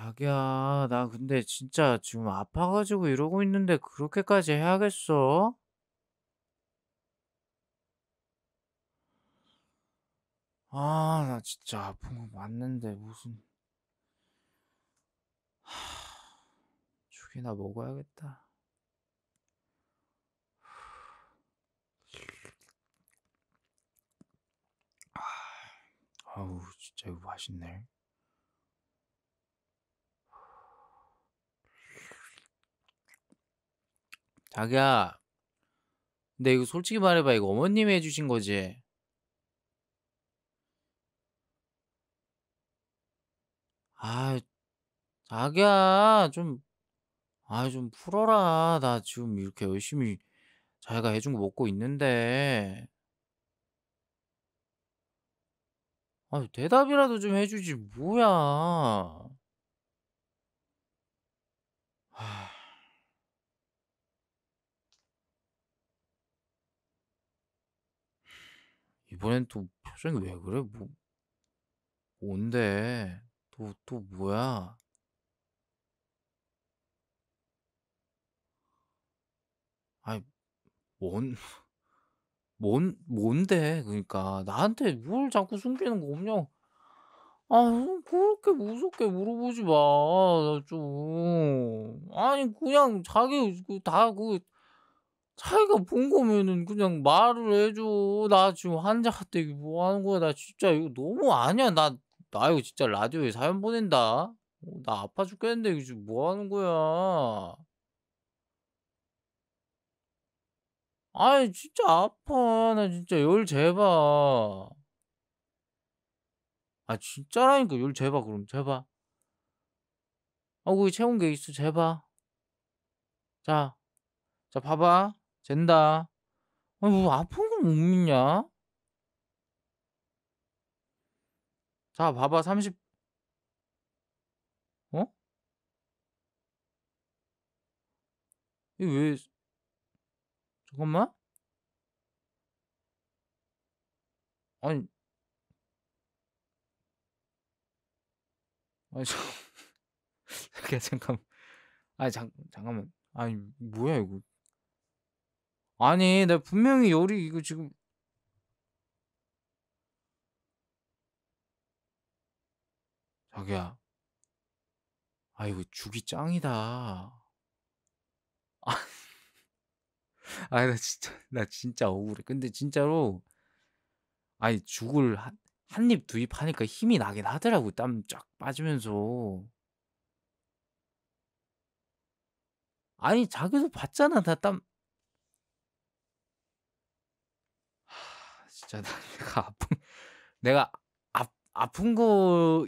자기야, 나 근데 진짜 지금 아파가지고 이러고 있는데 그렇게까지 해야겠어? 아, 나 진짜 아픈 거 맞는데 무슨 하, 죽이나 먹어야겠다. 아우, 진짜 이거 맛있네. 자기야, 근데 이거 솔직히 말해봐. 이거 어머님이 해주신 거지. 아, 자기야, 좀, 아, 좀 풀어라. 나 지금 이렇게 열심히 자기가 해준 거 먹고 있는데. 아, 대답이라도 좀 해주지, 뭐야. 하... 이번엔 또 표정이 왜 그래? 뭐 뭔데? 또 또 뭐야? 아니 뭔 뭔, 뭔데? 그러니까 나한테 뭘 자꾸 숨기는 거없냐 아, 그렇게 무섭게 물어보지 마. 나 좀. 아니, 그냥 자기, 그 다, 그, 자기가 본 거면은 그냥 말을 해줘. 나 지금 환자한테 뭐 하는 거야. 나 진짜 이거 너무 아니야. 나, 나 이거 진짜 라디오에 사연 보낸다. 어, 나 아파 죽겠는데 이거 지금 뭐 하는 거야. 아이, 진짜 아파. 나 진짜 열 재봐. 아, 진짜라니까. 열 재봐, 그럼. 재봐. 아, 거기 채운 게 있어. 재봐. 자, 자, 봐봐. 잰다. 아니, 왜 뭐 아픈 걸 못 믿냐? 자, 봐봐. 30. 어? 이 왜, 잠깐만. 아니. 아니, 잠깐. 잠깐만. 아니, 잠, 잠깐만. 아니, 뭐야, 이거. 아니, 나 분명히 요리 이거 지금 자기야. 아, 이고 죽이 짱이다. 아. 아, 나 진짜 나 진짜 억울해. 근데 진짜로 아니, 죽을 한, 한 입, 두 입 하니까 힘이 나긴 하더라고. 땀 쫙 빠지면서. 아니, 자기도 봤잖아. 다땀 진짜 내가 아픈 내가 아, 아픈 거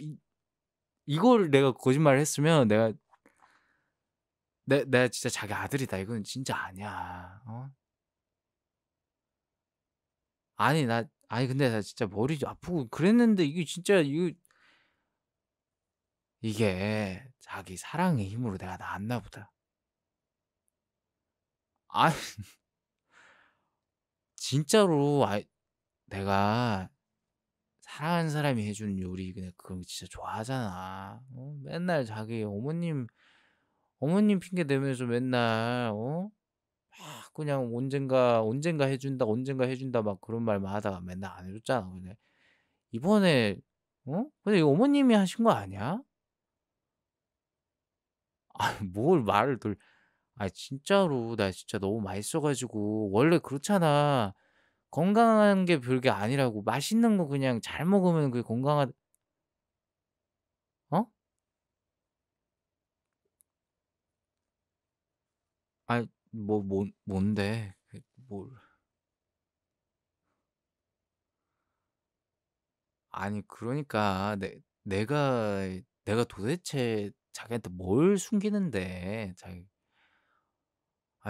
이걸 내가 거짓말을 했으면 내가 내, 내가 진짜 자기 아들이다. 이건 진짜 아니야. 어? 아니, 나, 아니, 근데 나 진짜 머리 아프고 그랬는데 이게 진짜, 이거, 이게 자기 사랑의 힘으로 내가 나았나 보다. 아니, 진짜로, 아이 내가 사랑하는 사람이 해주는 요리 그냥 그런 진짜 좋아하잖아. 어? 맨날 자기 어머님 어머님 핑계 대면서 맨날 어? 막 그냥 언젠가 언젠가 해준다 언젠가 해준다 막 그런 말만 하다가 맨날 안 해줬잖아. 근데 이번에 어? 근데 이거 어머님이 하신 거 아니야? 아 뭘 말을 돌? 아 진짜로 나 진짜 너무 맛있어가지고 원래 그렇잖아. 건강한 게 별게 아니라고 맛있는 거 그냥 잘 먹으면 그게 건강한 어? 아니 뭐, 뭐 뭔데 그 뭘 아니 그러니까 내, 내가 내가 도대체 자기한테 뭘 숨기는데 자기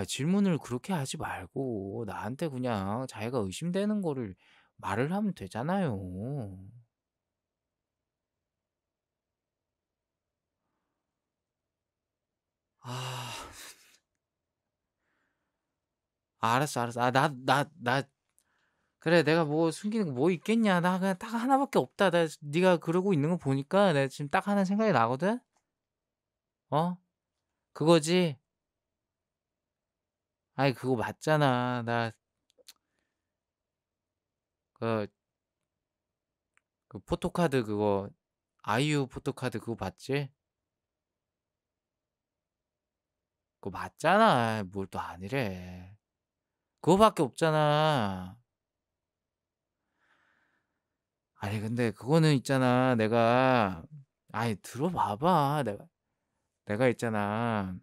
질문을 그렇게 하지 말고 나한테 그냥 자기가 의심되는 거를 말을 하면 되잖아요. 아, 알았어, 알았어. 아, 나, 나, 나. 그래, 내가 뭐 숨기는 거 뭐 있겠냐. 나 그냥 딱 하나밖에 없다. 나 네가 그러고 있는 거 보니까 내가 지금 딱 하나 생각이 나거든. 어? 그거지. 아이 그거 맞잖아. 나 그, 그 포토카드 그거 아이유 포토카드 그거 봤지 그거 맞잖아. 뭘 또 아니래. 그거밖에 없잖아. 아니 근데 그거는 있잖아. 내가 아니 들어봐봐. 내가 내가 있잖아.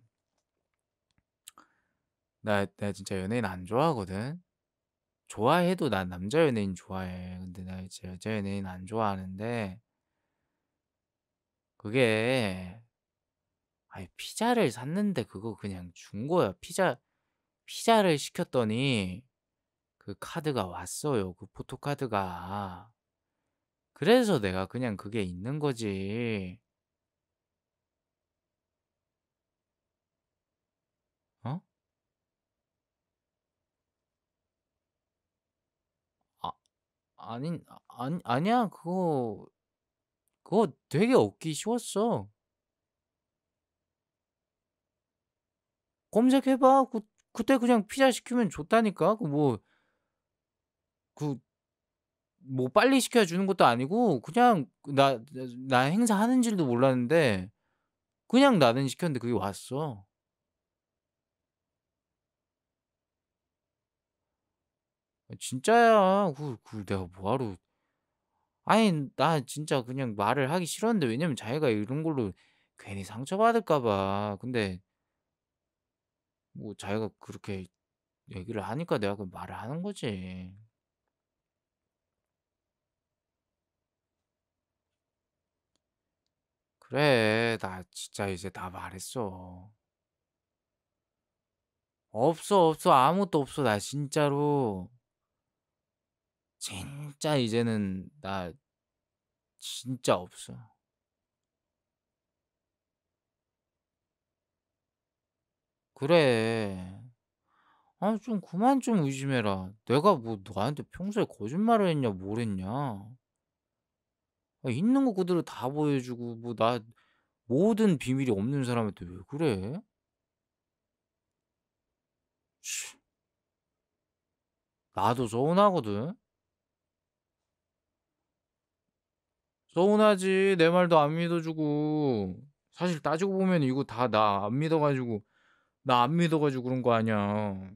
나, 나 진짜 연예인 안 좋아하거든. 좋아해도 난 남자 연예인 좋아해. 근데 나 이제 여자 연예인 안 좋아하는데 그게 아니 피자를 샀는데 그거 그냥 준 거야. 피자 피자를 시켰더니 그 카드가 왔어요. 그 포토카드가. 그래서 내가 그냥 그게 있는 거지. 아니 아, 아니 아니야. 그거 그거 되게 얻기 쉬웠어. 검색해봐. 그 그때 그냥 피자 시키면 좋다니까그뭐그뭐 그 뭐 빨리 시켜 주는 것도 아니고 그냥 나 나 행사하는 줄도 몰랐는데 그냥 나는 시켰는데 그게 왔어. 아, 진짜야. 그, 그 내가 뭐하러 아니 나 진짜 그냥 말을 하기 싫었는데 왜냐면 자기가 이런 걸로 괜히 상처받을까 봐. 근데 뭐 자기가 그렇게 얘기를 하니까 내가 그 말을 하는 거지. 그래, 나 진짜 이제 다 말했어. 없어, 없어. 아무것도 없어. 나 진짜로. 진짜 이제는 나 진짜 없어. 그래. 아, 좀 그만 좀 의심해라. 내가 뭐 너한테 평소에 거짓말을 했냐, 뭘 했냐. 아, 있는 거 그대로 다 보여주고, 뭐, 나 모든 비밀이 없는 사람한테 왜 그래? 나도 서운하거든. 서운하지. 내 말도 안 믿어주고. 사실 따지고 보면 이거 다 나 안 믿어가지고, 나 안 믿어가지고 그런 거 아니야.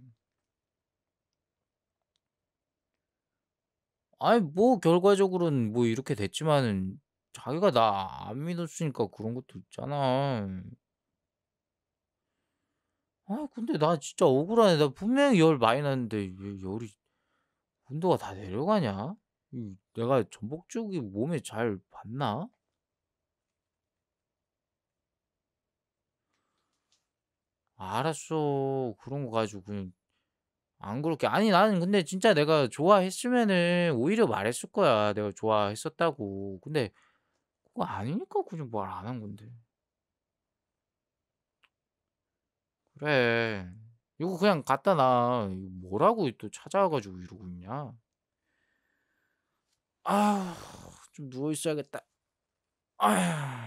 아니, 뭐, 결과적으로는 뭐 이렇게 됐지만은, 자기가 나 안믿었으니까 그런 것도 있잖아. 아, 근데 나 진짜 억울하네. 나 분명히 열 많이 났는데, 왜 열이, 온도가 다 내려가냐? 내가 전복죽이 몸에 잘 받나? 알았어. 그런 거 가지고 그냥 안 그렇게 아니 나는 근데 진짜 내가 좋아했으면은 오히려 말했을 거야. 내가 좋아했었다고. 근데 그거 아니니까 그냥 말 안 한 건데. 그래. 이거 그냥 갖다 놔. 뭐라고 또 찾아와 가지고 이러고 있냐? 아, 좀 누워 있어야겠다. 아휴.